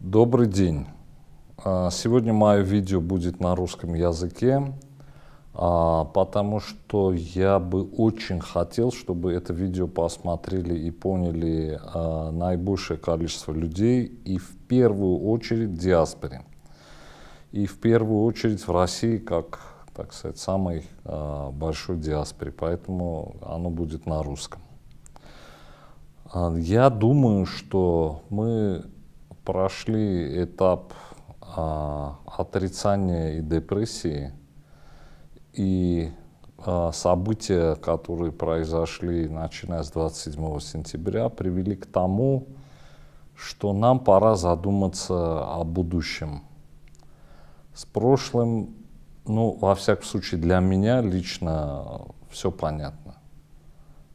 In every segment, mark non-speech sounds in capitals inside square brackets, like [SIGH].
Добрый день. А, сегодня мое видео будет на русском языке, а, потому что я бы очень хотел, чтобы это видео посмотрели и поняли а, наибольшее количество людей, и в первую очередь в диаспоре, и в первую очередь в России, как, так сказать, самой большой диаспоре, поэтому оно будет на русском. Я думаю, что мы прошли этап а, отрицания и депрессии, и а, события, которые произошли начиная с 27 сентября, привели к тому, что нам пора задуматься о будущем. С прошлым, ну, во всяком случае, для меня лично все понятно.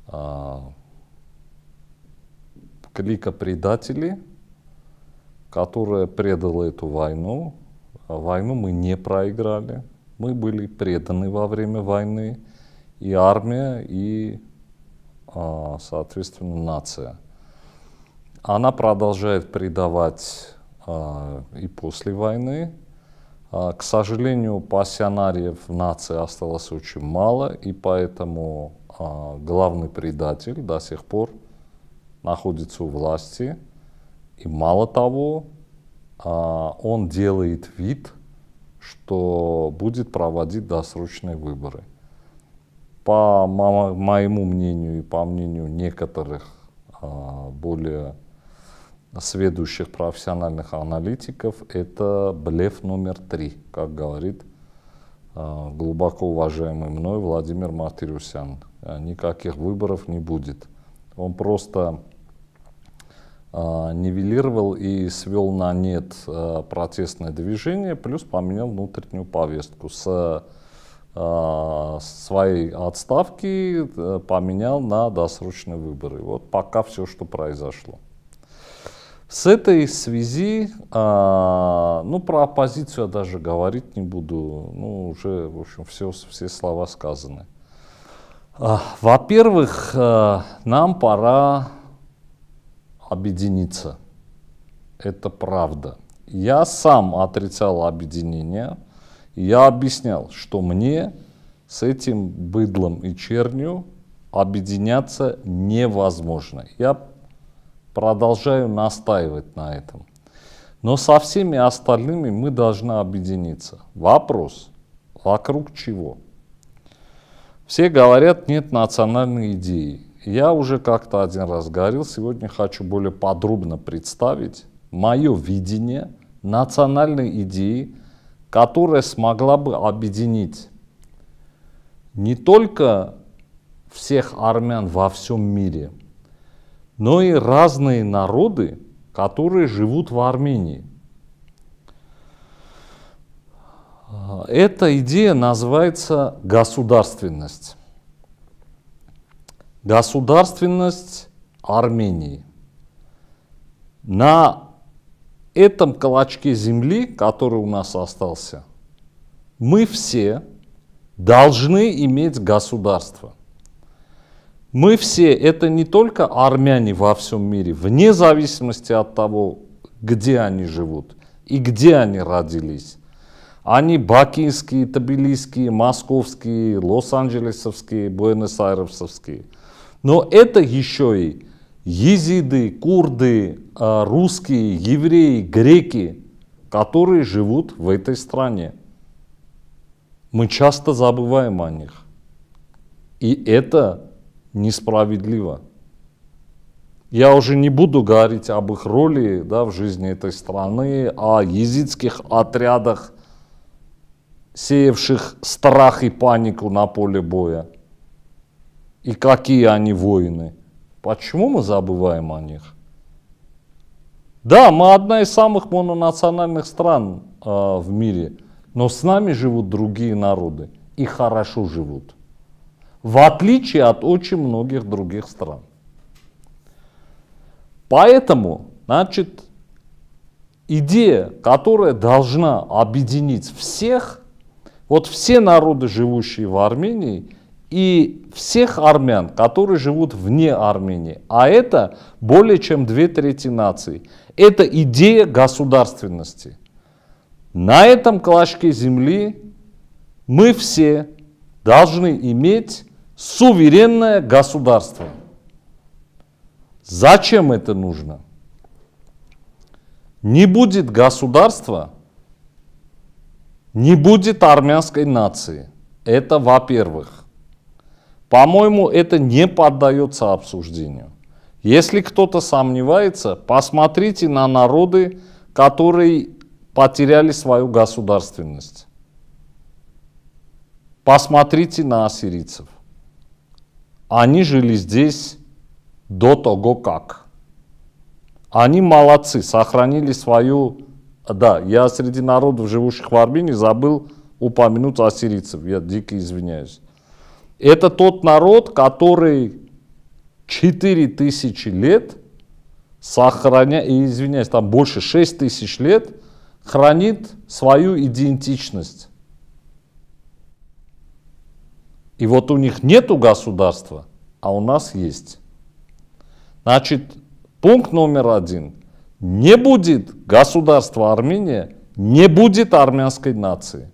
А, клика предателей — которая предала эту войну. А войну мы не проиграли. Мы были преданы во время войны и армия, и, а, соответственно, нация. Она продолжает предавать а, и после войны. К сожалению, пассионариев нации осталось очень мало, и поэтому главный предатель до сих пор находится у власти – и мало того, а, он делает вид, что будет проводить досрочные выборы. По моему мнению и по мнению некоторых а, более следующих профессиональных аналитиков, это блеф номер три, как говорит а, глубоко уважаемый мной Владимир Мартирусян. Никаких выборов не будет. Он просто а, нивелировал и свел на нет а, протестное движение, плюс поменял внутреннюю повестку. С а, своей отставки поменял на досрочные выборы. Вот пока все, что произошло. С этой связи, ну, про оппозицию я даже говорить не буду, ну, уже, в общем, все, все слова сказаны. Во-первых, нам пора объединиться. Это правда. Я сам отрицал объединение. Я объяснял, что мне с этим быдлом и чернью объединяться невозможно. Я продолжаю настаивать на этом. Но со всеми остальными мы должны объединиться. Вопрос, вокруг чего? Все говорят, нет национальной идеи. Я уже как-то один раз говорил, сегодня хочу более подробно представить мое видение национальной идеи, которая смогла бы объединить не только всех армян во всем мире, но и разные народы, которые живут в Армении. Эта идея называется государственность государственность Армении. На этом клочке земли, который у нас остался, мы все должны иметь государство. Мы все, это не только армяне во всем мире, вне зависимости от того, где они живут и где они родились. Они бакинские, табилийские, московские, лос-анджелесовские, буэнос-айресовские – но это еще и езиды, курды, а, русские, евреи, греки, которые живут в этой стране. Мы часто забываем о них. И это несправедливо. Я уже не буду говорить об их роли да, в жизни этой страны, о языцких отрядах, сеявших страх и панику на поле боя и какие они воины. Почему мы забываем о них? Да, мы одна из самых мононациональных стран э, в мире, но с нами живут другие народы и хорошо живут, в отличие от очень многих других стран. Поэтому, значит, идея, которая должна объединить всех, вот все народы, живущие в Армении, и всех армян, которые живут вне Армении, а это более чем две трети наций, Это идея государственности. На этом клочке земли мы все должны иметь суверенное государство. Зачем это нужно? Не будет государства, не будет армянской нации. Это во-первых. По-моему, это не поддается обсуждению. Если кто-то сомневается, посмотрите на народы, которые потеряли свою государственность. Посмотрите на ассирийцев. Они жили здесь до того как. Они молодцы, сохранили свою... Да, я среди народов, живущих в Армении, забыл упомянуть ассирийцев. Я дико извиняюсь. Это тот народ, который 4000 лет сохраняет, извиняюсь, там больше 6000 лет хранит свою идентичность. И вот у них нету государства, а у нас есть. Значит, пункт номер один. Не будет государства Армения, не будет армянской нации.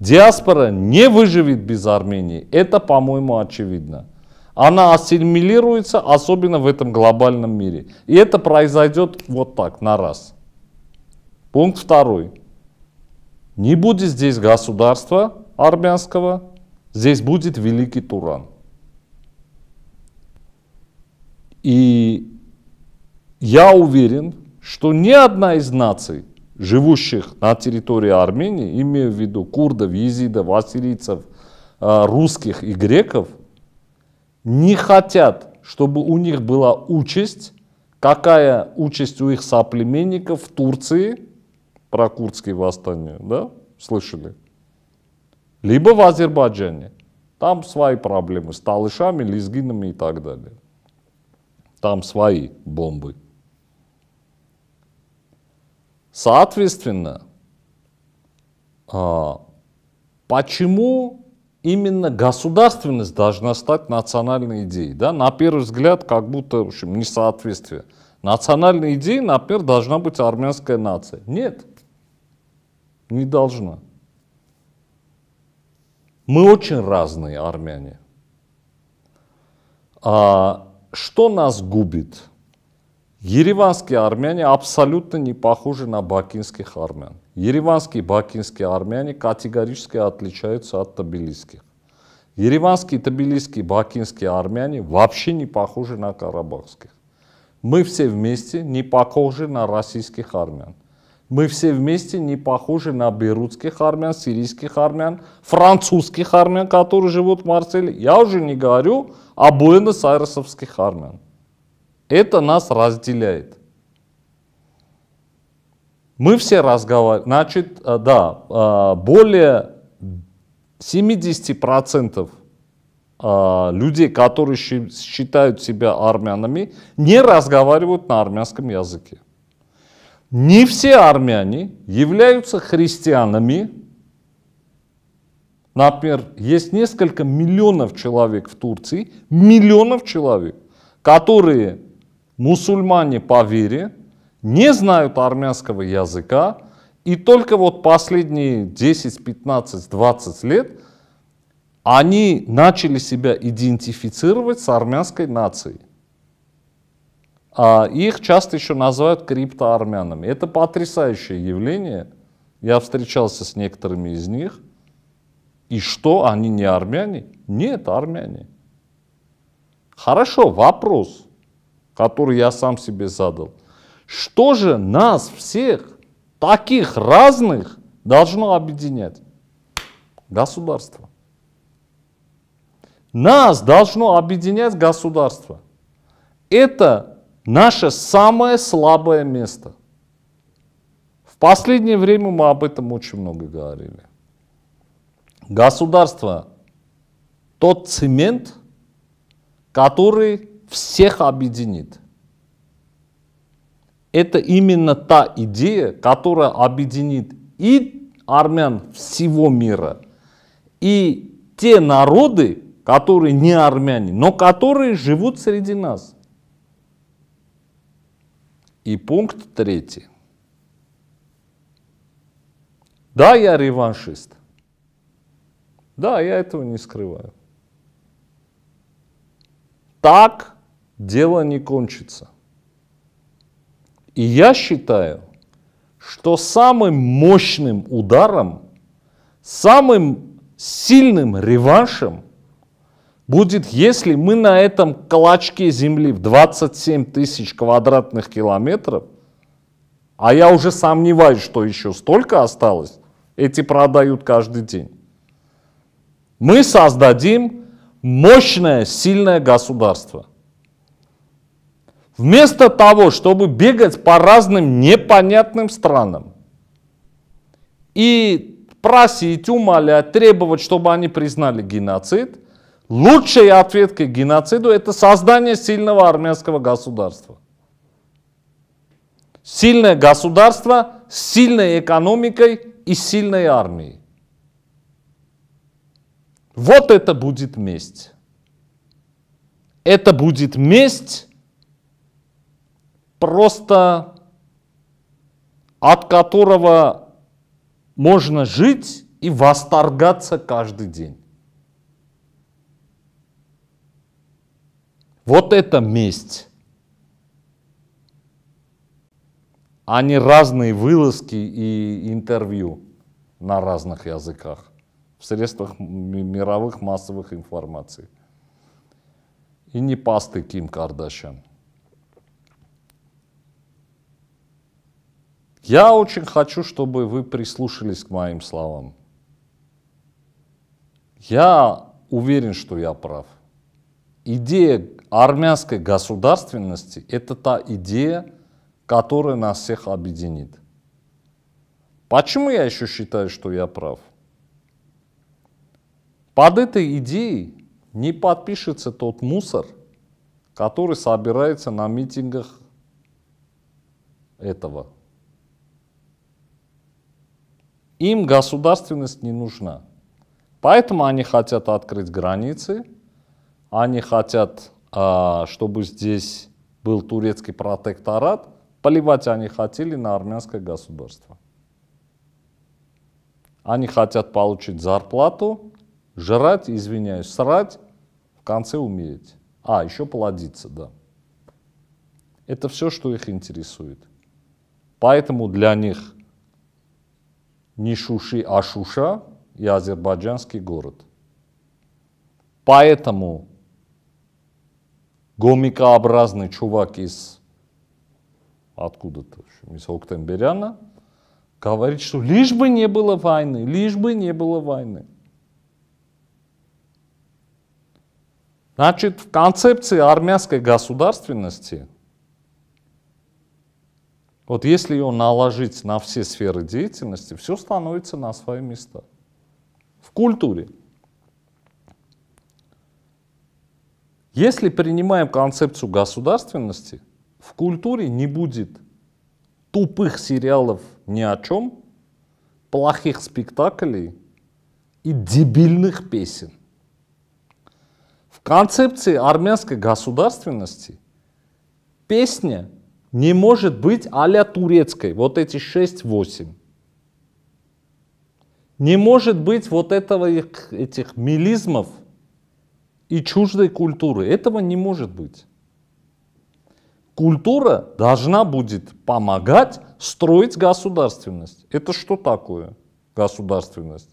Диаспора не выживет без Армении, это, по-моему, очевидно. Она ассимилируется, особенно в этом глобальном мире. И это произойдет вот так, на раз. Пункт второй. Не будет здесь государства армянского, здесь будет Великий Туран. И я уверен, что ни одна из наций живущих на территории Армении, имея в виду курдов, езидов, ассирийцев, а, русских и греков, не хотят, чтобы у них была участь, какая участь у их соплеменников в Турции, про курдские восстания, да, слышали? Либо в Азербайджане, там свои проблемы с талышами, лезгинами и так далее. Там свои бомбы. Соответственно, а, почему именно государственность должна стать национальной идеей? Да? На первый взгляд, как будто в общем, несоответствие. Национальной идеей, например, должна быть армянская нация. Нет, не должна. Мы очень разные армяне. А что нас губит? Ереванские армяне абсолютно не похожи на бакинских армян. Ереванские бакинские армяне категорически отличаются от табилисских. Ереванские, табилисские, бакинские армяне вообще не похожи на карабахских. Мы все вместе не похожи на российских армян. Мы все вместе не похожи на берутских армян, сирийских армян, французских армян, которые живут в Марселе. Я уже не говорю о буэнос-айресовских армян. Это нас разделяет. Мы все разговариваем. Значит, э, да, э, более 70% э, людей, которые считают себя армянами, не разговаривают на армянском языке. Не все армяне являются христианами. Например, есть несколько миллионов человек в Турции, миллионов человек, которые мусульмане по вере не знают армянского языка, и только вот последние 10, 15, 20 лет они начали себя идентифицировать с армянской нацией. А их часто еще называют криптоармянами. Это потрясающее явление. Я встречался с некоторыми из них. И что, они не армяне? Нет, армяне. Хорошо, вопрос который я сам себе задал. Что же нас всех, таких разных, должно объединять? Государство. Нас должно объединять государство. Это наше самое слабое место. В последнее время мы об этом очень много говорили. Государство – тот цемент, который всех объединит. Это именно та идея, которая объединит и армян всего мира, и те народы, которые не армяне, но которые живут среди нас. И пункт третий. Да, я реваншист. Да, я этого не скрываю. Так дело не кончится. И я считаю, что самым мощным ударом, самым сильным реваншем будет, если мы на этом клочке земли в 27 тысяч квадратных километров, а я уже сомневаюсь, что еще столько осталось, эти продают каждый день, мы создадим мощное, сильное государство. Вместо того, чтобы бегать по разным непонятным странам и просить, умолять, требовать, чтобы они признали геноцид, лучшей ответкой к геноциду это создание сильного армянского государства. Сильное государство с сильной экономикой и сильной армией. Вот это будет месть. Это будет месть просто от которого можно жить и восторгаться каждый день. Вот это месть. а не разные вылазки и интервью на разных языках в средствах мировых массовых информаций. И не пасты Ким Кардашьян. Я очень хочу, чтобы вы прислушались к моим словам. Я уверен, что я прав. Идея армянской государственности – это та идея, которая нас всех объединит. Почему я еще считаю, что я прав? Под этой идеей не подпишется тот мусор, который собирается на митингах этого им государственность не нужна. Поэтому они хотят открыть границы, они хотят, а, чтобы здесь был турецкий протекторат, поливать они хотели на армянское государство. Они хотят получить зарплату, жрать, извиняюсь, срать, в конце умереть. А, еще плодиться, да. Это все, что их интересует. Поэтому для них Нишуши Ашуша и азербайджанский город. Поэтому гомикообразный чувак из откуда-то, из Октемберяна, говорит, что лишь бы не было войны, лишь бы не было войны. Значит, в концепции армянской государственности – вот если ее наложить на все сферы деятельности, все становится на свои места. В культуре. Если принимаем концепцию государственности, в культуре не будет тупых сериалов ни о чем, плохих спектаклей и дебильных песен. В концепции армянской государственности песня не может быть а турецкой, вот эти 6-8. Не может быть вот этого их, этих милизмов и чуждой культуры. Этого не может быть. Культура должна будет помогать строить государственность. Это что такое государственность?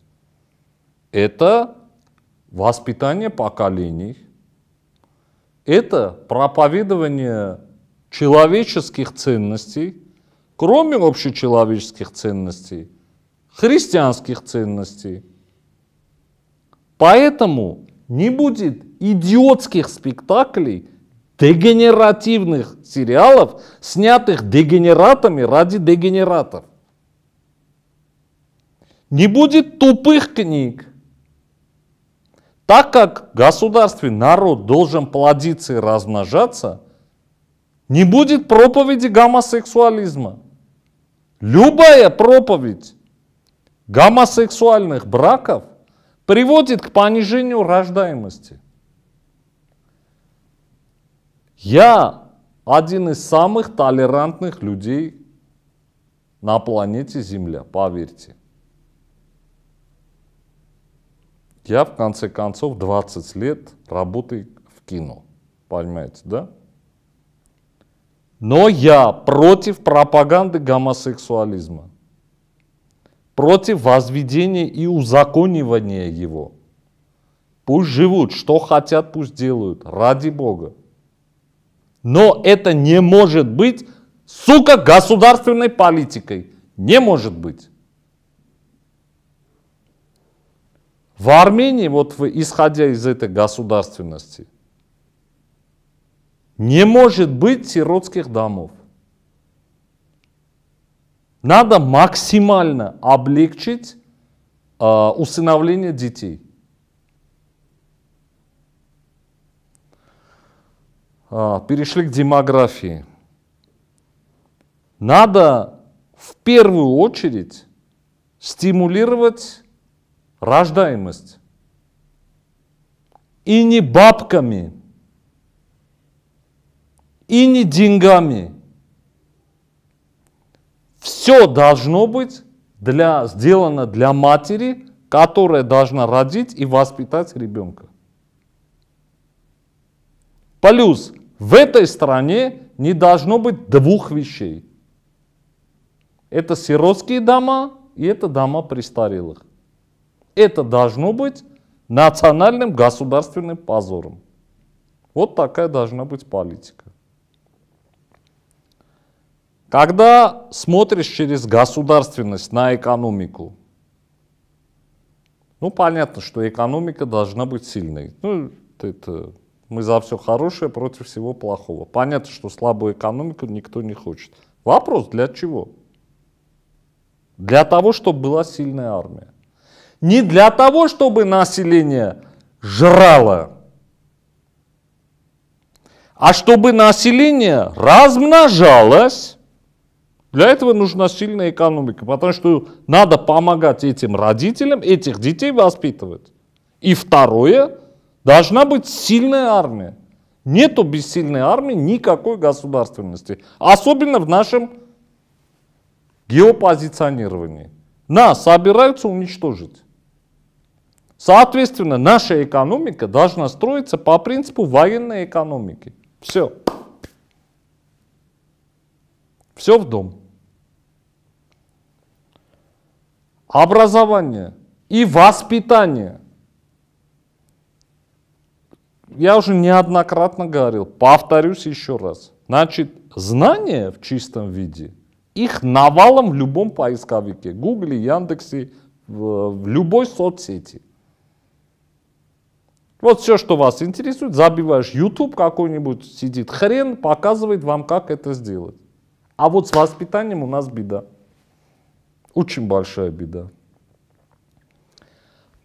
Это воспитание поколений, это проповедование человеческих ценностей, кроме общечеловеческих ценностей, христианских ценностей. Поэтому не будет идиотских спектаклей, дегенеративных сериалов, снятых дегенератами ради дегенератов. Не будет тупых книг. Так как государственный народ должен плодиться и размножаться – не будет проповеди гомосексуализма. Любая проповедь гомосексуальных браков приводит к понижению рождаемости. Я один из самых толерантных людей на планете Земля, поверьте. Я, в конце концов, 20 лет работаю в кино. Понимаете, да? Но я против пропаганды гомосексуализма, против возведения и узаконивания его. Пусть живут, что хотят, пусть делают, ради Бога. Но это не может быть, сука, государственной политикой. Не может быть. В Армении, вот исходя из этой государственности – не может быть сиротских домов. Надо максимально облегчить э, усыновление детей. Э, перешли к демографии. Надо в первую очередь стимулировать рождаемость. И не бабками, и не деньгами. Все должно быть для, сделано для матери, которая должна родить и воспитать ребенка. Плюс в этой стране не должно быть двух вещей. Это сиротские дома и это дома престарелых. Это должно быть национальным государственным позором. Вот такая должна быть политика. Когда смотришь через государственность на экономику, ну, понятно, что экономика должна быть сильной. Ну, это мы за все хорошее против всего плохого. Понятно, что слабую экономику никто не хочет. Вопрос, для чего? Для того, чтобы была сильная армия. Не для того, чтобы население жрало, а чтобы население размножалось для этого нужна сильная экономика, потому что надо помогать этим родителям, этих детей воспитывать. И второе, должна быть сильная армия. Нету без сильной армии никакой государственности, особенно в нашем геопозиционировании. Нас собираются уничтожить. Соответственно, наша экономика должна строиться по принципу военной экономики. Все. Все в дом. образование и воспитание. Я уже неоднократно говорил, повторюсь еще раз. Значит, знания в чистом виде, их навалом в любом поисковике, Гугле, Яндексе, в, в любой соцсети. Вот все, что вас интересует, забиваешь YouTube какой-нибудь, сидит хрен, показывает вам, как это сделать. А вот с воспитанием у нас беда. Очень большая беда.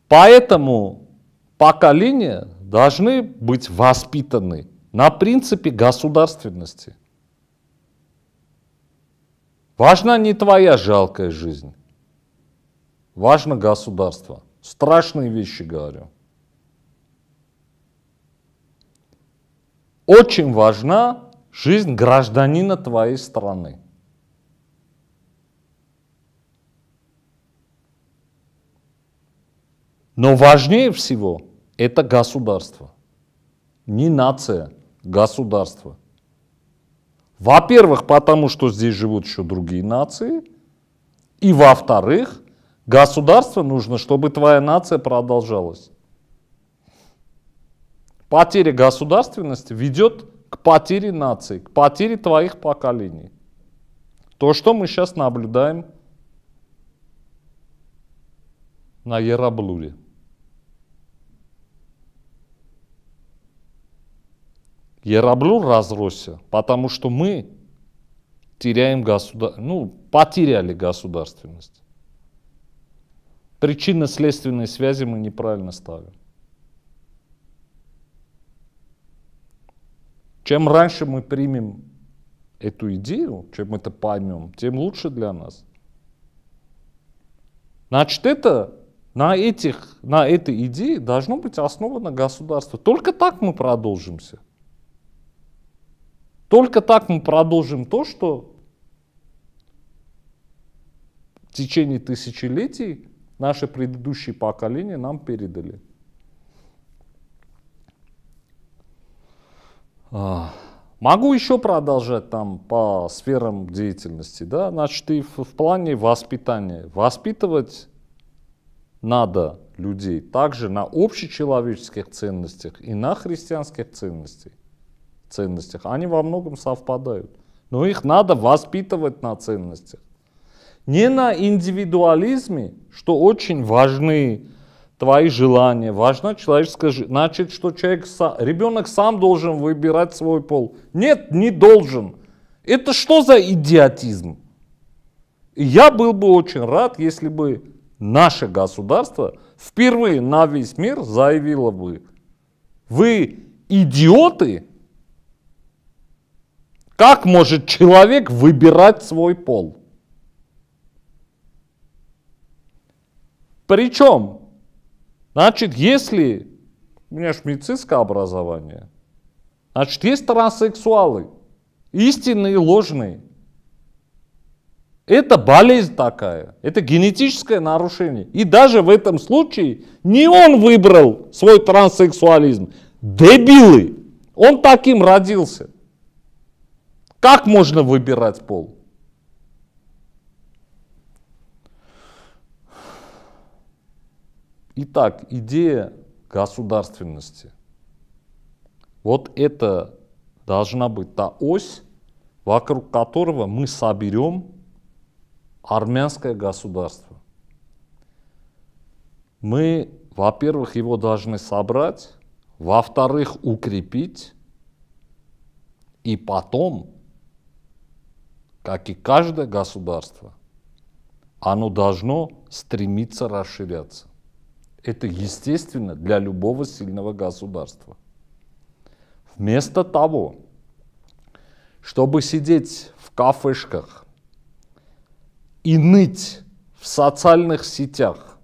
Поэтому поколения должны быть воспитаны на принципе государственности. Важна не твоя жалкая жизнь, важно государство. Страшные вещи говорю. Очень важна жизнь гражданина твоей страны. Но важнее всего это государство. Не нация, государство. Во-первых, потому что здесь живут еще другие нации. И во-вторых, государство нужно, чтобы твоя нация продолжалась. Потеря государственности ведет к потере нации, к потере твоих поколений. То, что мы сейчас наблюдаем на Яраблуре. Яраблур разросся, потому что мы теряем государ... ну, потеряли государственность. Причинно-следственные связи мы неправильно ставим. Чем раньше мы примем эту идею, чем мы это поймем, тем лучше для нас. Значит, это на, этих, на этой идее должно быть основано государство. Только так мы продолжимся. Только так мы продолжим то, что в течение тысячелетий наши предыдущие поколения нам передали. А, могу еще продолжать там по сферам деятельности, да, значит, и в, в плане воспитания. Воспитывать надо людей также на общечеловеческих ценностях и на христианских ценностях ценностях, они во многом совпадают. Но их надо воспитывать на ценностях. Не на индивидуализме, что очень важны твои желания, важна человеческая жизнь. Значит, что человек, ребенок сам должен выбирать свой пол. Нет, не должен. Это что за идиотизм? Я был бы очень рад, если бы наше государство впервые на весь мир заявило бы, вы идиоты, как может человек выбирать свой пол? Причем, значит, если у меня же медицинское образование, значит, есть транссексуалы, истинные и ложные. Это болезнь такая, это генетическое нарушение. И даже в этом случае не он выбрал свой транссексуализм, дебилы. Он таким родился. Как можно выбирать пол? Итак, идея государственности. Вот это должна быть та ось, вокруг которого мы соберем армянское государство. Мы, во-первых, его должны собрать, во-вторых, укрепить, и потом как и каждое государство, оно должно стремиться расширяться. Это естественно для любого сильного государства. Вместо того, чтобы сидеть в кафешках и ныть в социальных сетях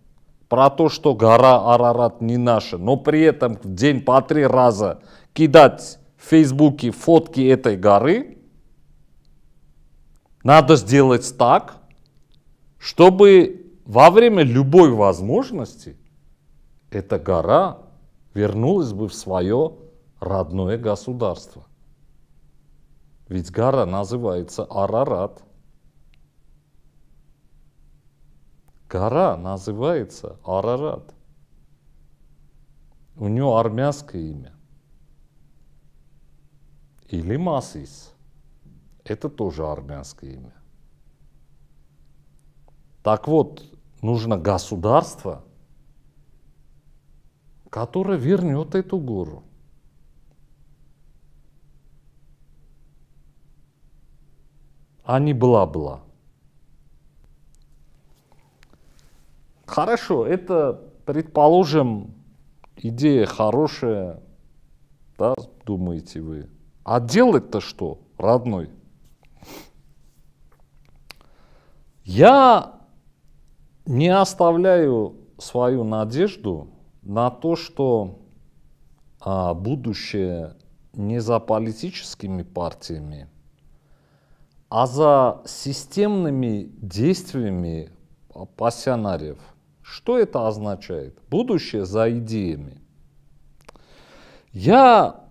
про то, что гора Арарат не наша, но при этом в день по три раза кидать в Фейсбуке фотки этой горы – надо сделать так, чтобы во время любой возможности эта гора вернулась бы в свое родное государство. Ведь гора называется Арарат. Гора называется Арарат. У нее армянское имя. Или Масис. Это тоже армянское имя. Так вот, нужно государство, которое вернет эту гору. а не бла-бла. Хорошо, это, предположим, идея хорошая, да, думаете вы. А делать-то что, родной? Я не оставляю свою надежду на то, что а, будущее не за политическими партиями, а за системными действиями пассионариев. Что это означает? Будущее за идеями. Я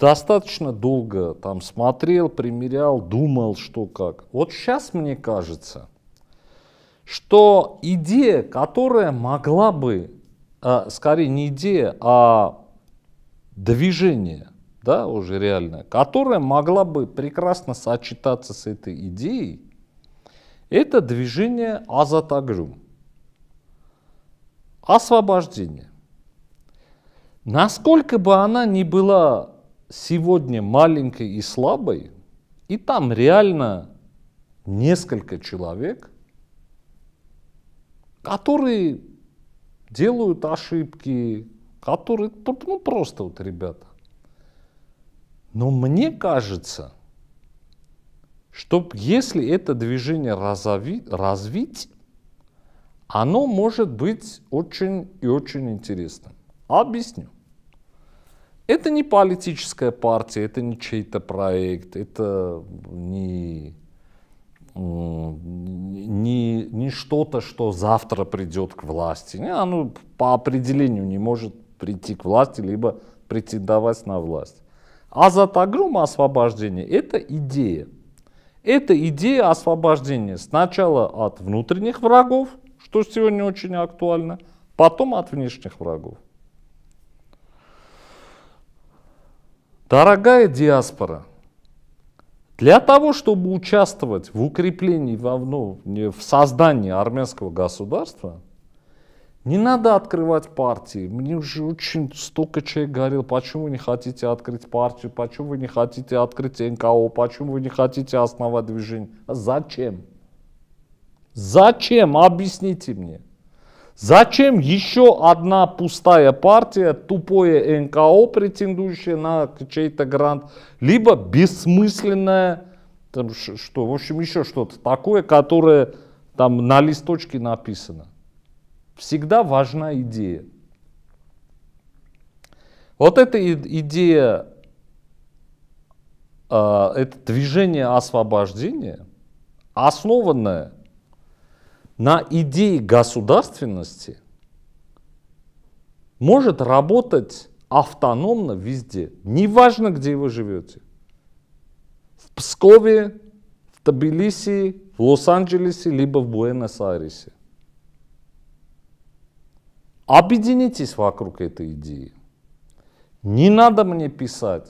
достаточно долго там смотрел, примерял, думал, что как. Вот сейчас мне кажется, что идея, которая могла бы, э, скорее не идея, а движение, да, уже реальное, которая могла бы прекрасно сочетаться с этой идеей, это движение Азатагрюм. Освобождение. Насколько бы она ни была сегодня маленькой и слабой, и там реально несколько человек, которые делают ошибки, которые, ну просто вот ребята. Но мне кажется, что если это движение развить, оно может быть очень и очень интересным. Объясню. Это не политическая партия, это не чей-то проект, это не, не, не что-то, что завтра придет к власти. Не, оно по определению не может прийти к власти, либо претендовать на власть. А за Тагрума освобождение – это идея. Это идея освобождения сначала от внутренних врагов, что сегодня очень актуально, потом от внешних врагов. Дорогая диаспора, для того, чтобы участвовать в укреплении, ну, в создании армянского государства, не надо открывать партии. Мне уже очень столько человек говорил, почему вы не хотите открыть партию, почему вы не хотите открыть НКО, почему вы не хотите основать движение. А зачем? Зачем? Объясните мне. Зачем еще одна пустая партия, тупое НКО, претендующее на чей-то грант, либо бессмысленное, там, что, в общем, еще что-то такое, которое там на листочке написано. Всегда важна идея. Вот эта идея, а, это движение освобождения, основанное на идеи государственности может работать автономно везде, неважно, где вы живете. В Пскове, в Тбилиси, в Лос-Анджелесе, либо в Буэнос-Айресе. Объединитесь вокруг этой идеи. Не надо мне писать,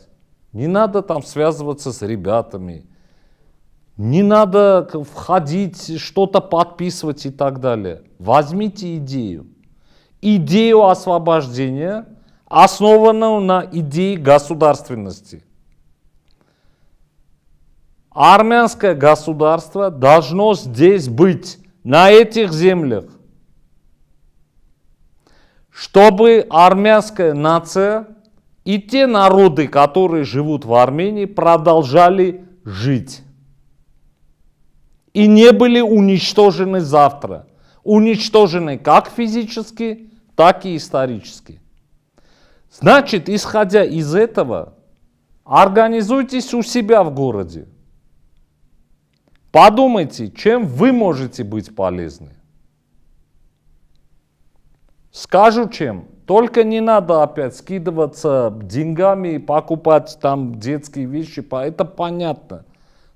не надо там связываться с ребятами – не надо входить, что-то подписывать и так далее. Возьмите идею. Идею освобождения, основанную на идее государственности. Армянское государство должно здесь быть, на этих землях. Чтобы армянская нация и те народы, которые живут в Армении, продолжали жить и не были уничтожены завтра. Уничтожены как физически, так и исторически. Значит, исходя из этого, организуйтесь у себя в городе. Подумайте, чем вы можете быть полезны. Скажу чем. Только не надо опять скидываться деньгами и покупать там детские вещи. Это понятно.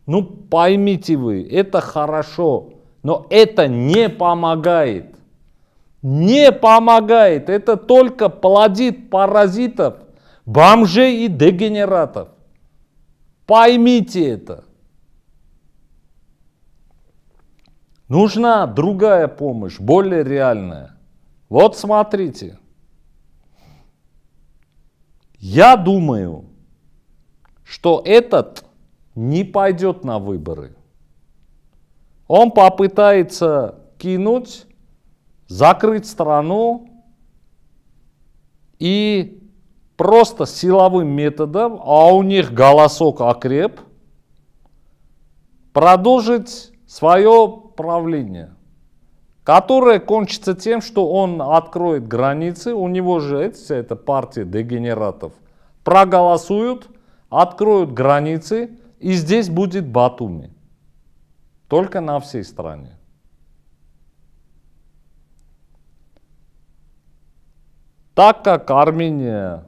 Ну поймите вы, это хорошо, но это не помогает. Не помогает, это только плодит паразитов, бомжей и дегенератов. Поймите это. Нужна другая помощь, более реальная. Вот смотрите. Я думаю, что этот не пойдет на выборы. Он попытается кинуть, закрыть страну и просто силовым методом, а у них голосок окреп, продолжить свое правление, которое кончится тем, что он откроет границы, у него же эти, вся эта партия дегенератов, проголосуют, откроют границы – и здесь будет Батуми. Только на всей стране. Так как Армения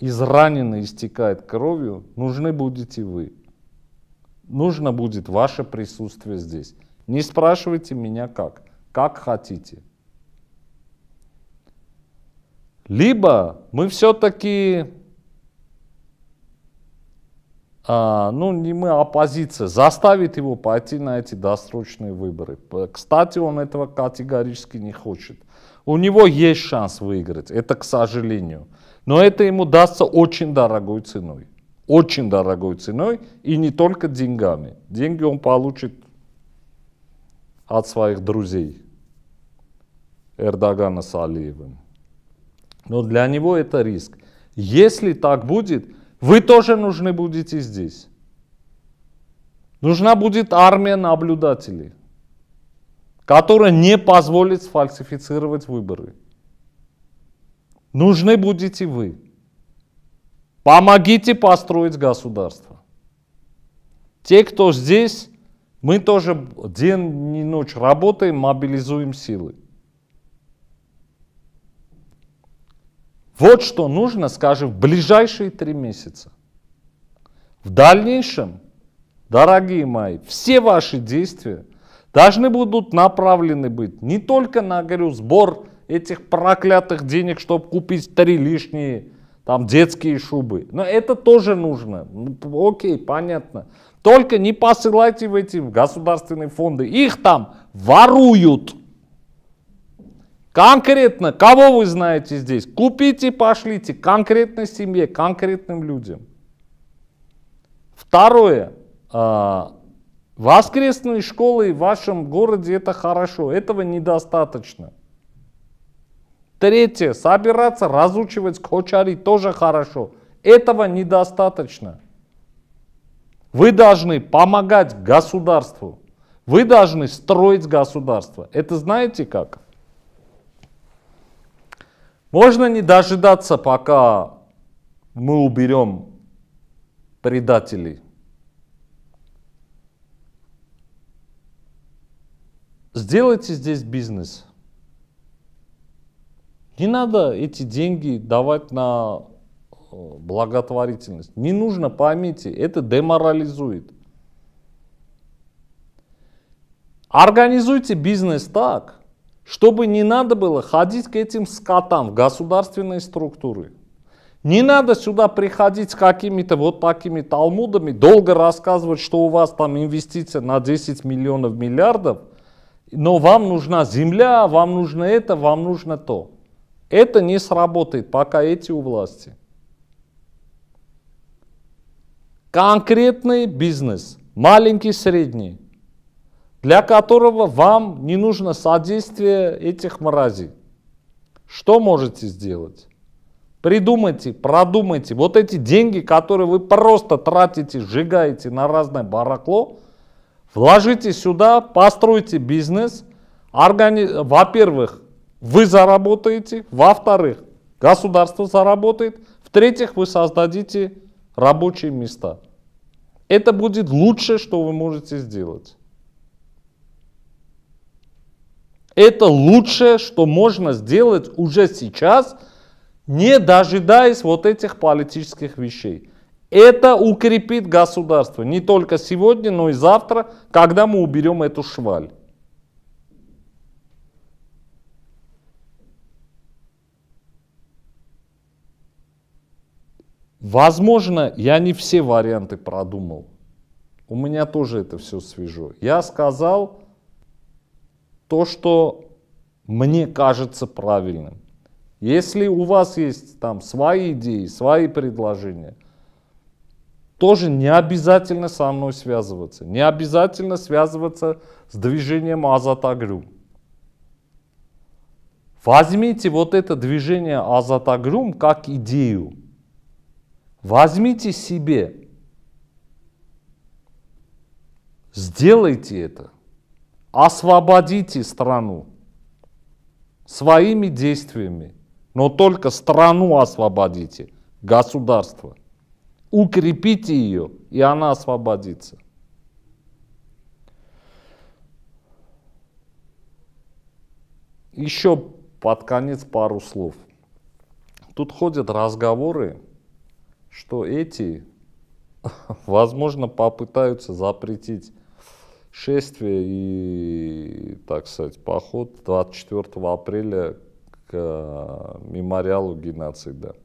изранена, истекает кровью, нужны будете вы. Нужно будет ваше присутствие здесь. Не спрашивайте меня как. Как хотите. Либо мы все-таки а, ну, не мы, а оппозиция, заставит его пойти на эти досрочные выборы. Кстати, он этого категорически не хочет. У него есть шанс выиграть, это к сожалению. Но это ему дастся очень дорогой ценой. Очень дорогой ценой и не только деньгами. Деньги он получит от своих друзей Эрдогана с Алиевым. Но для него это риск. Если так будет, вы тоже нужны будете здесь. Нужна будет армия наблюдателей, которая не позволит сфальсифицировать выборы. Нужны будете вы. Помогите построить государство. Те, кто здесь, мы тоже день и ночь работаем, мобилизуем силы. Вот что нужно, скажем, в ближайшие три месяца. В дальнейшем, дорогие мои, все ваши действия должны будут направлены быть не только на, говорю, сбор этих проклятых денег, чтобы купить три лишние там детские шубы. Но это тоже нужно. Ну, окей, понятно. Только не посылайте в эти государственные фонды. Их там воруют. Конкретно, кого вы знаете здесь? Купите, пошлите конкретной семье, конкретным людям. Второе. А, воскресные школы в вашем городе это хорошо, этого недостаточно. Третье, собираться, разучивать кочари тоже хорошо, этого недостаточно. Вы должны помогать государству, вы должны строить государство. Это знаете как? Можно не дожидаться, пока мы уберем предателей. Сделайте здесь бизнес. Не надо эти деньги давать на э, благотворительность. Не нужно, поймите, это деморализует. Организуйте бизнес так, чтобы не надо было ходить к этим скотам в государственные структуры. Не надо сюда приходить с какими-то вот такими талмудами, долго рассказывать, что у вас там инвестиция на 10 миллионов миллиардов, но вам нужна земля, вам нужно это, вам нужно то. Это не сработает, пока эти у власти. Конкретный бизнес, маленький, средний для которого вам не нужно содействие этих мразей. Что можете сделать? Придумайте, продумайте. Вот эти деньги, которые вы просто тратите, сжигаете на разное барахло, вложите сюда, постройте бизнес. Органи... Во-первых, вы заработаете. Во-вторых, государство заработает. В-третьих, вы создадите рабочие места. Это будет лучшее, что вы можете сделать. Это лучшее, что можно сделать уже сейчас, не дожидаясь вот этих политических вещей. Это укрепит государство не только сегодня, но и завтра, когда мы уберем эту шваль. Возможно, я не все варианты продумал. У меня тоже это все свежо. Я сказал, то, что мне кажется правильным. Если у вас есть там свои идеи, свои предложения, тоже не обязательно со мной связываться. Не обязательно связываться с движением Азатагрю. Возьмите вот это движение Азатагрюм как идею. Возьмите себе. Сделайте это освободите страну своими действиями, но только страну освободите, государство. Укрепите ее, и она освободится. Еще под конец пару слов. Тут ходят разговоры, что эти, [LAUGHS] возможно, попытаются запретить шествие и, так сказать, поход 24 апреля к э, мемориалу геноцида.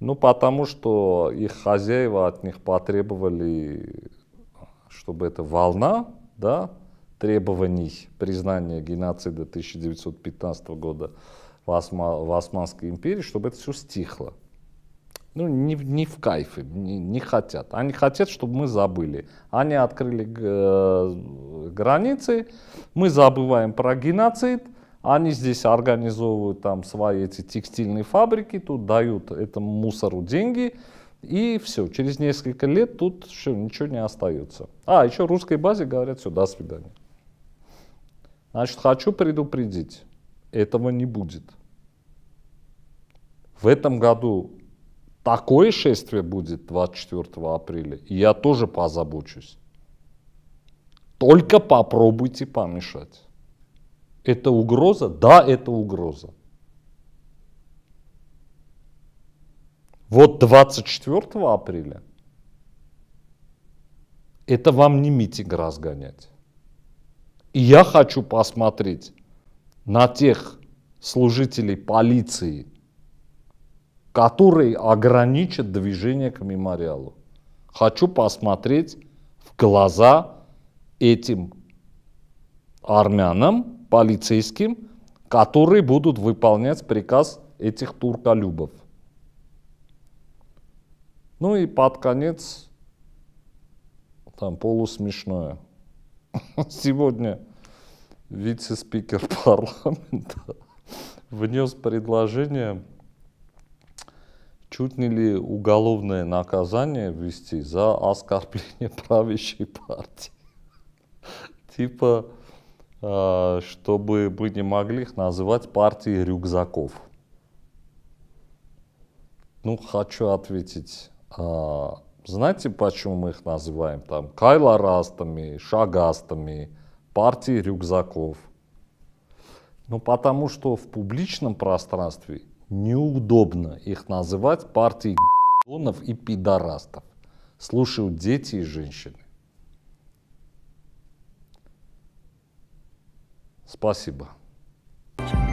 Ну, потому что их хозяева от них потребовали, чтобы эта волна, да, требований признания геноцида 1915 года в, в Османской империи, чтобы это все стихло ну, не, не в кайфе, не, не хотят. Они хотят, чтобы мы забыли. Они открыли э, границы, мы забываем про геноцид, они здесь организовывают там свои эти текстильные фабрики, тут дают этому мусору деньги, и все, через несколько лет тут все, ничего не остается. А, еще русской базе говорят, все, до свидания. Значит, хочу предупредить, этого не будет. В этом году такое шествие будет 24 апреля, и я тоже позабочусь. Только попробуйте помешать. Это угроза? Да, это угроза. Вот 24 апреля это вам не митинг разгонять. И я хочу посмотреть на тех служителей полиции, который ограничит движение к мемориалу. Хочу посмотреть в глаза этим армянам, полицейским, которые будут выполнять приказ этих турколюбов. Ну и под конец, там полусмешное. [LAUGHS] Сегодня вице-спикер [LAUGHS] парламента внес предложение чуть не ли уголовное наказание ввести за оскорбление [LAUGHS] правящей партии. Типа, а, чтобы мы не могли их называть партией рюкзаков. Ну, хочу ответить. А, знаете, почему мы их называем там Кайларастами, шагастами, партией рюкзаков? Ну, потому что в публичном пространстве Неудобно их называть партией гонов и пидорастов. Слушают дети и женщины. Спасибо. Спасибо.